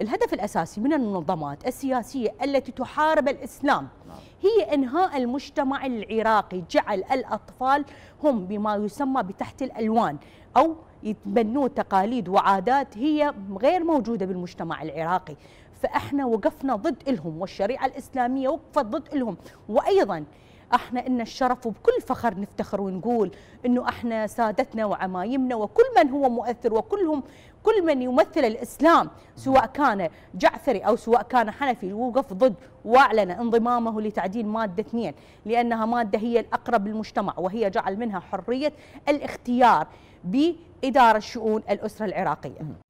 الهدف الأساسي من المنظمات السياسية التي تحارب الإسلام هي إنهاء المجتمع العراقي جعل الأطفال هم بما يسمى بتحت الألوان أو يتبنون تقاليد وعادات هي غير موجودة بالمجتمع العراقي فإحنا وقفنا ضد إلهم والشريعة الإسلامية وقفت ضد إلهم وأيضاً احنا إن الشرف وبكل فخر نفتخر ونقول انه احنا سادتنا وعمايمنا وكل من هو مؤثر وكلهم كل من يمثل الاسلام سواء كان جعفري او سواء كان حنفي وقف ضد واعلن انضمامه لتعديل ماده 2 لانها ماده هي الاقرب للمجتمع وهي جعل منها حريه الاختيار باداره شؤون الاسره العراقيه